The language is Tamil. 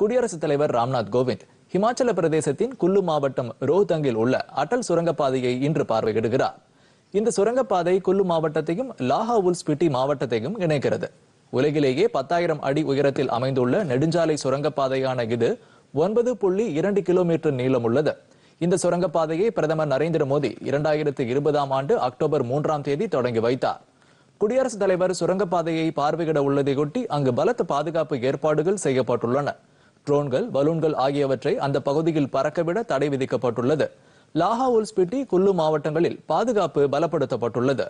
குடியரசுத் தலைவர் ராம்நாத் கோவிந்த் ஹிமாச்சல பிரதேசத்தின் குல்லு மாவட்டம் ரோஹ்தங்கில் உள்ள அடல் சுரங்கப்பாதையை இன்று பார்வையிடுகிறார் இந்த சுரங்கப்பாதை குல்லு மாவட்டத்தையும் லாஹா உல்ஸ்பிட்டி மாவட்டத்தையும் இணைக்கிறது உலகிலேயே பத்தாயிரம் அடி உயரத்தில் அமைந்துள்ள நெடுஞ்சாலை சுரங்கப்பாதையான இது ஒன்பது புள்ளி இரண்டு கிலோமீட்டர் நீளம் உள்ளது இந்த சுரங்கப்பாதையை பிரதமர் நரேந்திர மோடி இரண்டாயிரத்து இருபதாம் ஆண்டு அக்டோபர் மூன்றாம் தேதி தொடங்கி வைத்தார் குடியரசுத் தலைவர் சுரங்கப்பாதையை பார்வையிட உள்ளதையொட்டி அங்கு பலத்த பாதுகாப்பு ஏற்பாடுகள் செய்யப்பட்டுள்ளன ட்ரோன்கள் பலூன்கள் ஆகியவற்றை அந்த பகுதியில் பறக்கவிட தடை விதிக்கப்பட்டுள்ளது லாஹா உல்ஸ்பிட்டி குல்லு மாவட்டங்களில் பாதுகாப்பு பலப்படுத்தப்பட்டுள்ளது